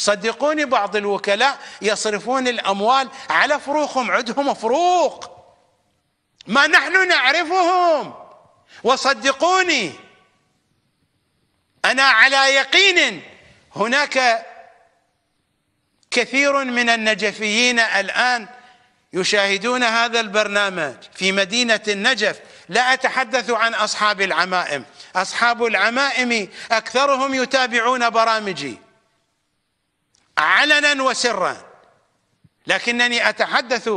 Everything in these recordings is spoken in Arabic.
صدقوني بعض الوكلاء يصرفون الأموال على فروخهم عندهم فروق ما نحن نعرفهم وصدقوني أنا على يقين هناك كثير من النجفيين الآن يشاهدون هذا البرنامج في مدينة النجف لا أتحدث عن أصحاب العمائم أصحاب العمائم أكثرهم يتابعون برامجي علنا وسرا لكنني أتحدث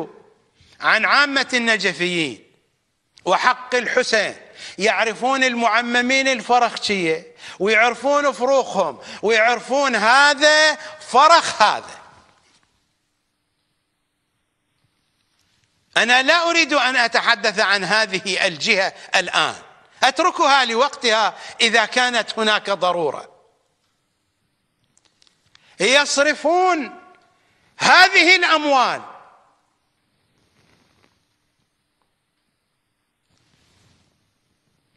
عن عامة النجفيين وحق الحسين يعرفون المعممين الفرخشية ويعرفون فروخهم ويعرفون هذا فرخ هذا أنا لا أريد أن أتحدث عن هذه الجهة الآن أتركها لوقتها إذا كانت هناك ضرورة يصرفون هذه الاموال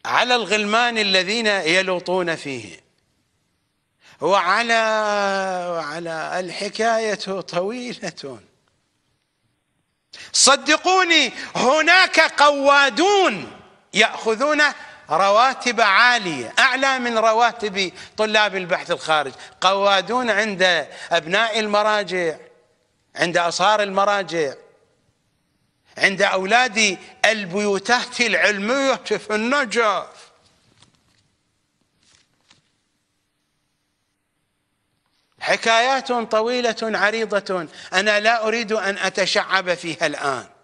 على الغلمان الذين يلوطون فيه وعلى وعلى الحكايه طويله صدقوني هناك قوادون ياخذون رواتب عالية أعلى من رواتب طلاب البحث الخارج قوادون عند أبناء المراجع عند أصار المراجع عند أولاد البيوتات العلمية في النجف حكايات طويلة عريضة أنا لا أريد أن أتشعب فيها الآن